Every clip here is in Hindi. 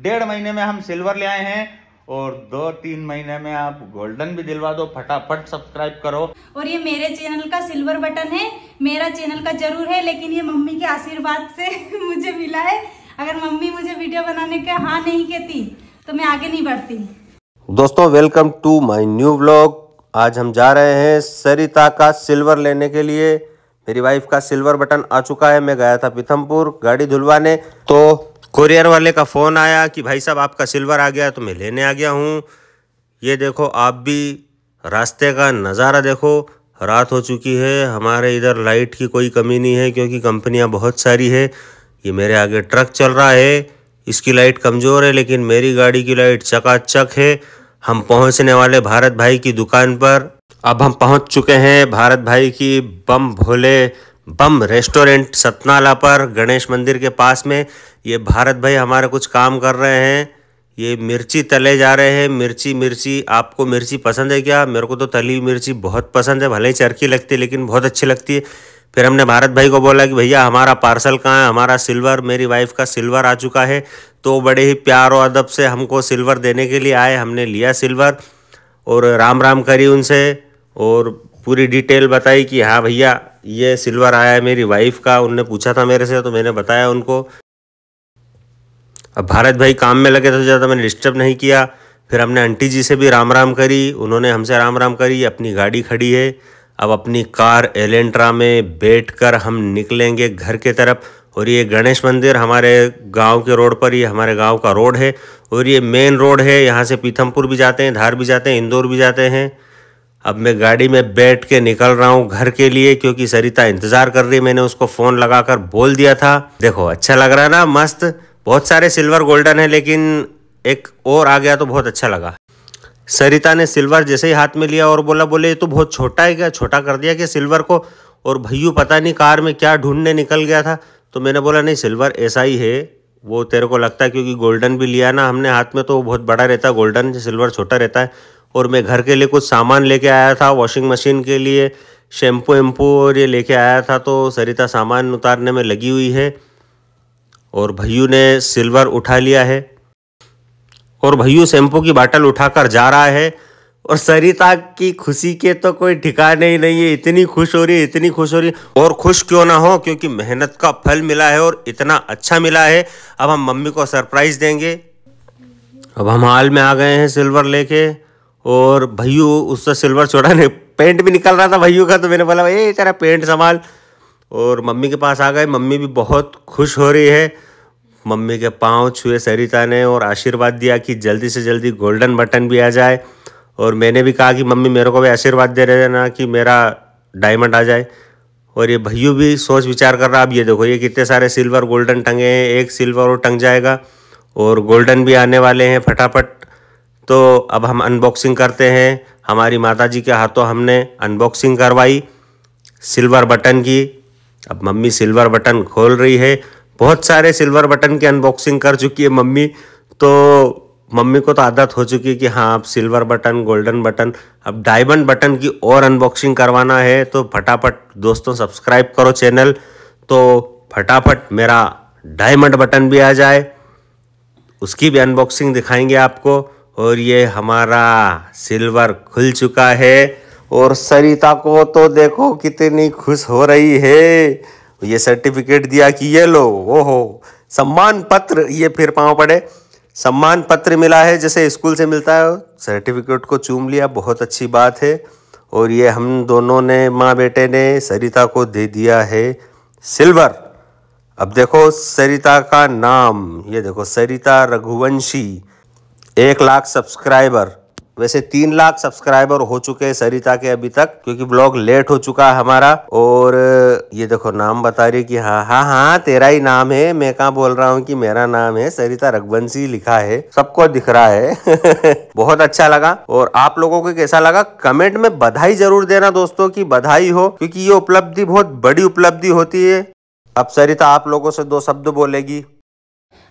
डेढ़ महीने में हम सिल्वर ले आए हैं और दो तीन महीने में आप गोल्डन भी दिलवा दो फटाफट सब्सक्राइब करो और ये मेरे चैनल का सिल्वर बटन है मेरा चैनल का जरूर है लेकिन ये मम्मी के आशीर्वाद से मुझे मिला है अगर मम्मी मुझे वीडियो बनाने के हाँ नहीं कहती तो मैं आगे नहीं बढ़ती दोस्तों welcome to my new blog आज हम जा रहे हैं सरिता का सिल्वर लेने के लिए मेरी वाइफ का सिल्वर बटन आ चुका है मैं गया था पीथमपुर गाड़ी धुलवाने तो कुरियर वाले का फ़ोन आया कि भाई साहब आपका सिल्वर आ गया तो मैं लेने आ गया हूँ ये देखो आप भी रास्ते का नज़ारा देखो रात हो चुकी है हमारे इधर लाइट की कोई कमी नहीं है क्योंकि कंपनियाँ बहुत सारी है ये मेरे आगे ट्रक चल रहा है इसकी लाइट कमज़ोर है लेकिन मेरी गाड़ी की लाइट चकाचक है हम पहुंचने वाले भारत भाई की दुकान पर अब हम पहुंच चुके हैं भारत भाई की बम भोले बम रेस्टोरेंट सतनाला पर गणेश मंदिर के पास में ये भारत भाई हमारे कुछ काम कर रहे हैं ये मिर्ची तले जा रहे हैं मिर्ची मिर्ची आपको मिर्ची पसंद है क्या मेरे को तो तली मिर्ची बहुत पसंद है भले ही चरखी लगती है लेकिन बहुत अच्छी लगती है फिर हमने भारत भाई को बोला कि भैया हमारा पार्सल कहाँ है हमारा सिल्वर मेरी वाइफ का सिल्वर आ चुका है तो बड़े ही प्यार और अदब से हमको सिल्वर देने के लिए आए हमने लिया सिल्वर और राम राम करी उनसे और पूरी डिटेल बताई कि हाँ भैया ये सिल्वर आया है मेरी वाइफ का उनने पूछा था मेरे से तो मैंने बताया उनको अब भारत भाई काम में लगे तो ज़्यादा मैंने डिस्टर्ब नहीं किया फिर हमने आंटी जी से भी राम राम करी उन्होंने हमसे राम राम करी अपनी गाड़ी खड़ी है अब अपनी कार एलेंट्रा में बैठ हम निकलेंगे घर के तरफ और ये गणेश मंदिर हमारे गांव के रोड पर ही हमारे गांव का रोड है और ये मेन रोड है यहाँ से पीथमपुर भी जाते हैं धार भी जाते हैं इंदौर भी जाते हैं अब मैं गाड़ी में बैठ के निकल रहा हूँ घर के लिए क्योंकि सरिता इंतज़ार कर रही मैंने उसको फ़ोन लगाकर बोल दिया था देखो अच्छा लग रहा ना मस्त बहुत सारे सिल्वर गोल्डन है लेकिन एक और आ गया तो बहुत अच्छा लगा सरिता ने सिल्वर जैसे ही हाथ में लिया और बोला बोले ये तो बहुत छोटा है क्या छोटा कर दिया कि सिल्वर को और भैयू पता नहीं कार में क्या ढूंढने निकल गया था तो मैंने बोला नहीं सिल्वर ऐसा ही है वो तेरे को लगता है क्योंकि गोल्डन भी लिया ना हमने हाथ में तो बहुत बड़ा रहता है गोल्डन सिल्वर छोटा रहता है और मैं घर के लिए कुछ सामान लेके आया था वॉशिंग मशीन के लिए शैम्पू एम्पू और ये लेके आया था तो सरिता सामान उतारने में लगी हुई है और भैयू ने सिल्वर उठा लिया है और भैयू शैम्पू की बाटल उठाकर जा रहा है और सरिता की खुशी के तो कोई ठिकाने ही नहीं है इतनी खुश हो रही है इतनी खुश हो रही है और खुश क्यों ना हो क्योंकि मेहनत का फल मिला है और इतना अच्छा मिला है अब हम मम्मी को सरप्राइज देंगे अब हम हाल में आ गए हैं सिल्वर लेके और भैयू उससे सिल्वर छोड़ा नहीं पेंट भी निकल रहा था भैयू का तो मैंने बोला ये तेरा पेंट संभाल और मम्मी के पास आ गए मम्मी भी बहुत खुश हो रही है मम्मी के पाँव छुए सरिता ने और आशीर्वाद दिया कि जल्दी से जल्दी गोल्डन बटन भी आ जाए और मैंने भी कहा कि मम्मी मेरे को भी आशीर्वाद दे रहे ना कि मेरा डायमंड आ जाए और ये भैयू भी सोच विचार कर रहा अब ये देखो ये कितने सारे सिल्वर गोल्डन टंगे हैं एक सिल्वर और टंग जाएगा और गोल्डन भी आने वाले हैं फटाफट तो अब हम अनबॉक्सिंग करते हैं हमारी माताजी के हाथों हमने अनबॉक्सिंग करवाई सिल्वर बटन की अब मम्मी सिल्वर बटन खोल रही है बहुत सारे सिल्वर बटन की अनबॉक्सिंग कर चुकी है मम्मी तो मम्मी को तो आदत हो चुकी है कि हाँ अब सिल्वर बटन गोल्डन बटन अब डायमंड बटन की और अनबॉक्सिंग करवाना है तो फटाफट दोस्तों सब्सक्राइब करो चैनल तो फटाफट मेरा डायमंड बटन भी आ जाए उसकी भी अनबॉक्सिंग दिखाएंगे आपको और ये हमारा सिल्वर खुल चुका है और सरिता को तो देखो कितनी खुश हो रही है ये सर्टिफिकेट दिया कि ये लो ओहो सम्मान पत्र ये फिर पाँव पड़े सम्मान पत्र मिला है जैसे स्कूल से मिलता है सर्टिफिकेट को चूम लिया बहुत अच्छी बात है और ये हम दोनों ने माँ बेटे ने सरिता को दे दिया है सिल्वर अब देखो सरिता का नाम ये देखो सरिता रघुवंशी एक लाख सब्सक्राइबर वैसे तीन लाख सब्सक्राइबर हो चुके हैं सरिता के अभी तक क्योंकि ब्लॉग लेट हो चुका है हमारा और ये देखो नाम बता रही कि हाँ हाँ हाँ तेरा ही नाम है मैं कहा बोल रहा हूँ कि मेरा नाम है सरिता रघुवंशी लिखा है सबको दिख रहा है बहुत अच्छा लगा और आप लोगों को कैसा लगा कमेंट में बधाई जरूर देना दोस्तों की बधाई हो क्यूँकी ये उपलब्धि बहुत बड़ी उपलब्धि होती है अब सरिता आप लोगों से दो शब्द बोलेगी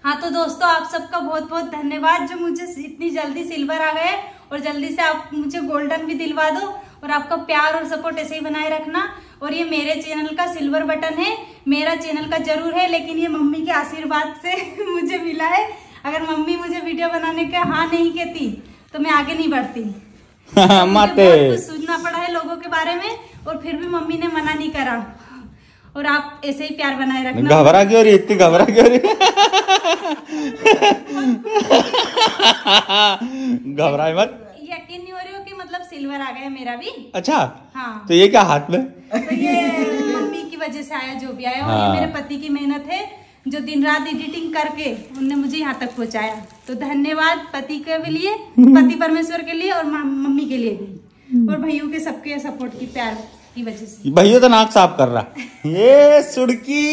हाँ तो दोस्तों आप सबका बहुत बहुत धन्यवाद जो मुझे इतनी जल्दी सिल्वर आ गए और जल्दी से आप मुझे गोल्डन भी दिलवा दो और आपका प्यार और सपोर्ट ऐसे ही बनाए रखना और ये मेरे चैनल का सिल्वर बटन है मेरा चैनल का जरूर है लेकिन ये मम्मी के आशीर्वाद से मुझे मिला है अगर मम्मी मुझे वीडियो बनाने का हाँ नहीं कहती तो मैं आगे नहीं बढ़ती तो सुनना पड़ा है लोगों के बारे में और फिर भी मम्मी ने मना नहीं करा और आप ऐसे ही प्यार बनाए रखना घबरा क्यों रही इतनी घबरा क्यों रही घबराए मत यकीन नहीं हो रही हो कि मतलब सिल्वर आ गया मेरा भी अच्छा हाँ तो ये क्या हाथ में तो ये मम्मी की वजह से आया जो भी आया हाँ। और ये हाँ। मेरे पति की मेहनत है जो दिन रात एडिटिंग करके उनने मुझे यहाँ तक पहुँचाया तो धन्यवाद पति के भी लिए पति परमेश्वर के लिए और मम्मी के लिए भी और भाइयों के सबके सपोर्ट की प्यार की वजह से भैया तो नाक साफ कर रहा ये सुड़की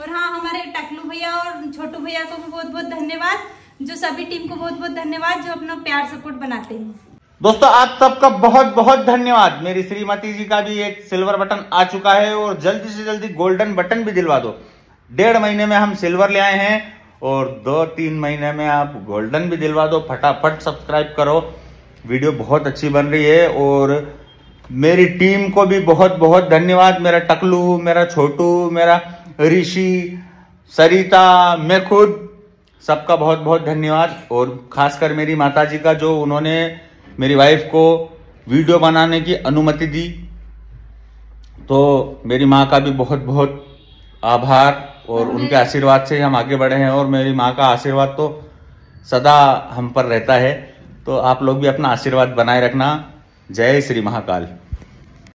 और हाँ हमारे टकलू भैया और छोटू भैया को भी बहुत बहुत धन्यवाद जो सभी टीम को बहुत बहुत धन्यवाद जो अपना प्यार सपोर्ट बनाते हैं दोस्तों आप सबका बहुत बहुत धन्यवाद मेरी श्रीमती जी का भी एक सिल्वर बटन आ चुका है और जल्दी से जल्दी गोल्डन बटन भी दिलवा दो डेढ़ महीने में हम सिल्वर ले आए हैं और दो तीन महीने में आप गोल्डन भी दिलवा दो फटाफट सब्सक्राइब करो वीडियो बहुत अच्छी बन रही है और मेरी टीम को भी बहुत बहुत धन्यवाद मेरा टकलू मेरा छोटू मेरा ऋषि सरिता मैं खुद सबका बहुत बहुत धन्यवाद और खासकर मेरी माताजी का जो उन्होंने मेरी वाइफ को वीडियो बनाने की अनुमति दी तो मेरी माँ का भी बहुत बहुत आभार और उनके आशीर्वाद से हम आगे बढ़े हैं और मेरी माँ का आशीर्वाद तो सदा हम पर रहता है तो आप लोग भी अपना आशीर्वाद बनाए रखना जय श्री महाकाल